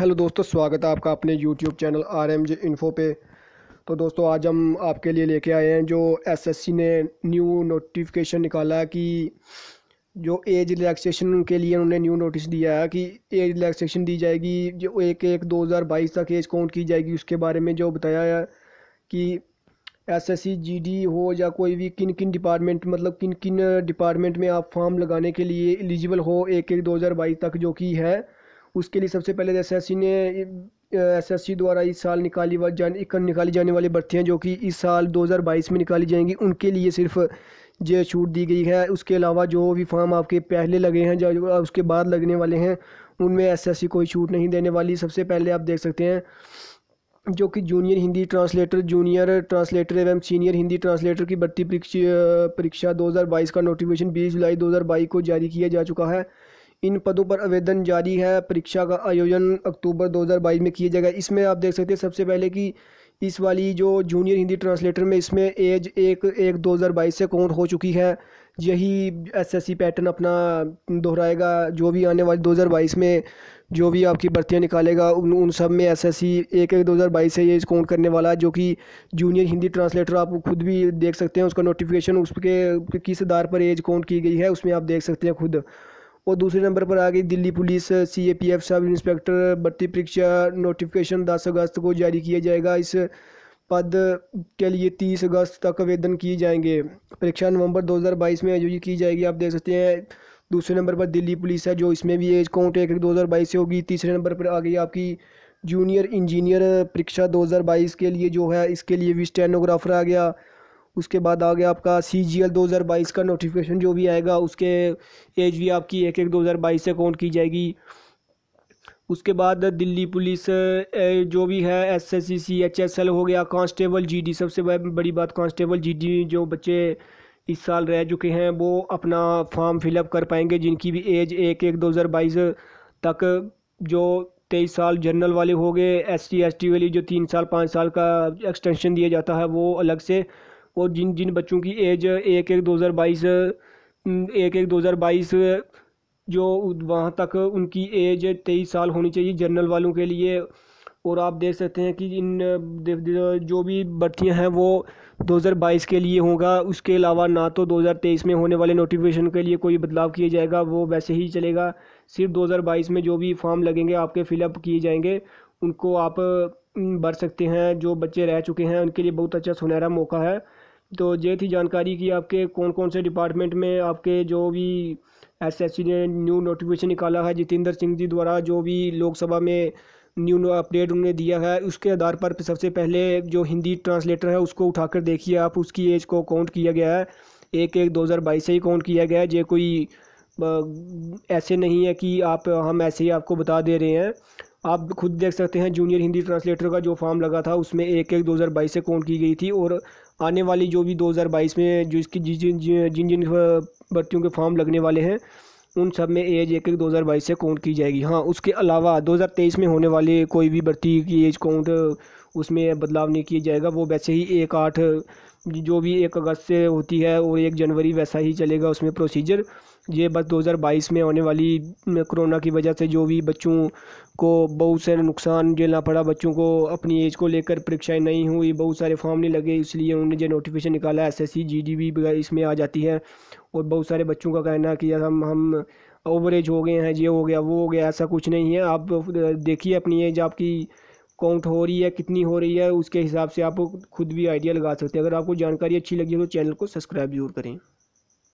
hello दोस्तों स्वागत है आपका अपने YouTube channel R M J info पे तो दोस्तों आज हम आपके लिए लेके आए हैं जो एसएससी ने न्यू नोटिफिकेशन निकाला कि जो एज रिलैक्सेशन के लिए उन्होंने न्यू नोटिस दिया है कि एज रिलैक्सेशन दी जाएगी जो एक एक दो हज़ार बाईस तक एज काउंट की जाएगी उसके बारे में जो बताया है कि एस एस सी हो या कोई भी किन किन डिपार्टमेंट मतलब किन किन डिपार्टमेंट में आप फॉर्म लगाने के लिए एलिजिबल हो एक एक दो हज़ार बाईस तक जो कि है उसके लिए सबसे पहले एस तो ने सी द्वारा इस साल निकाली जाने निकाली जाने वाली भर्तियाँ जो कि इस साल 2022 में निकाली जाएंगी उनके लिए सिर्फ जो छूट दी गई है उसके अलावा जो भी फॉर्म आपके पहले लगे हैं जो उसके बाद लगने वाले हैं उनमें सी कोई छूट नहीं देने वाली सबसे पहले आप देख सकते हैं जो कि junior Hindi translator junior translator एवं सीनियर हिंदी ट्रांसलेटर की भर्ती परीक्षा 2022 का नोटिफिकेशन 20 जुलाई 2022 को जारी किया जा चुका है इन पदों पर आवेदन जारी है परीक्षा का आयोजन अक्टूबर 2022 में किया जाएगा इसमें आप देख सकते हैं सबसे पहले कि इस वाली जो जूनियर हिंदी ट्रांसलेटर में इसमें एज एक एक दो से काउंट हो चुकी है यही एसएससी पैटर्न अपना दोहराएगा जो भी आने वाले 2022 में जो भी आपकी भर्तियाँ निकालेगा उन उन सब में एसएससी एक एक बाईस से ये काउंट करने वाला है जो कि जूनियर हिंदी ट्रांसलेटर आप खुद भी देख सकते हैं उसका नोटिफिकेशन उसके किस आधार पर एज काउंट की गई है उसमें आप देख सकते हैं खुद और दूसरे नंबर पर आ गई Delhi police C A P F sub inspector भर्ती परीक्षा नोटिफिकेशन दस अगस्त को जारी किया जाएगा इस पद के लिए तीस अगस्त तक आवेदन किए जाएंगे परीक्षा नवंबर 2022 में आयोजित की जाएगी आप देख सकते हैं दूसरे नंबर पर दिल्ली पुलिस है जो इसमें भी एज काउंट एक दो हज़ार बाईस से होगी तीसरे नंबर पर आ गई आपकी जूनियर इंजीनियर परीक्षा 2022 के लिए जो है इसके लिए भी स्टेनोग्राफर आ गया उसके बाद आ गया आपका सी जी एल दो हज़ार बाईस का नोटिफिकेशन जो भी आएगा उसके एज भी आपकी एक एक दो हज़ार बाईस से काउंट की जाएगी उसके बाद दिल्ली पुलिस जो भी है S S C C H S L हो गया कांस्टेबल जी डी सबसे बड़ी बात कांस्टेबल जी डी जो बच्चे इस साल रह चुके हैं वो अपना फॉर्म फिलअप कर पाएंगे जिनकी भी एज एक एक दो हज़ार बाईस तक जो तेईस साल जनरल वाले हो गए एस टी एस टी वाली जो तीन साल पाँच साल का एक्सटेंशन दिया जाता है वो अलग से और जिन जिन बच्चों की एज एक एक दो हज़ार बाईस एक एक दो हज़ार बाईस जो वहाँ तक उनकी एज तेईस साल होनी चाहिए जनरल वालों के लिए और आप देख सकते हैं कि इन जो भी भर्तियाँ हैं वो 2022 के लिए होगा उसके अलावा ना तो 2023 में होने वाले नोटिफिकेशन के लिए कोई बदलाव किया जाएगा वो वैसे ही चलेगा सिर्फ 2022 में जो भी फॉर्म लगेंगे आपके फिलअप किए जाएंगे उनको आप भर सकते हैं जो बच्चे रह चुके हैं उनके लिए बहुत अच्छा सुनहरा मौका है तो ये थी जानकारी कि आपके कौन कौन से डिपार्टमेंट में आपके जो भी एसएससी ने न्यू नोटिफिकेशन निकाला है जितेंद्र सिंह जी द्वारा जो भी लोकसभा में न्यू अपडेट उन्होंने दिया है उसके आधार पर सबसे पहले जो हिंदी ट्रांसलेटर है उसको उठाकर देखिए आप उसकी एज को काउंट किया गया है एक एक दो हज़ार बाईस से ही काउंट किया गया है ये कोई ऐसे नहीं है कि आप हम ऐसे ही आपको बता दे रहे हैं आप खुद देख सकते हैं जूनियर हिंदी ट्रांसलेटर का जो फॉर्म लगा था उसमें एक एक दो हज़ार बाईस से काउंट की गई थी और आने वाली जो भी 2022 में जो इसकी जिन जिन जिन भर्तियों के फॉर्म लगने वाले हैं उन सब में एज एक एक दो हज़ार बाईस से काउंट की जाएगी हाँ उसके अलावा दो हज़ार तेईस में होने वाले कोई भी भर्ती की एज काउंट उसमें बदलाव नहीं किया जाएगा वो वैसे ही एक आठ जो भी एक अगस्त से होती है और एक जनवरी वैसा ही चलेगा उसमें प्रोसीजर ये बस 2022 में होने वाली कोरोना की वजह से जो भी बच्चों को बहुत सारे नुकसान झेलना पड़ा बच्चों को अपनी एज को लेकर परीक्षाएं नहीं हुई बहुत सारे फॉर्म नहीं लगे इसलिए उन्होंने जो नोटिफिकेशन निकाला एस एस वगैरह इसमें आ जाती है और बहुत सारे बच्चों का कहना कि हम हम हम ओवरेज हो गए हैं ये हो गया वो हो गया ऐसा कुछ नहीं है आप देखिए अपनी एज आपकी काउंट हो रही है कितनी हो रही है उसके हिसाब से आप खुद भी आइडिया लगा सकते हैं अगर आपको जानकारी अच्छी लगी हो तो चैनल को सब्सक्राइब जरूर करें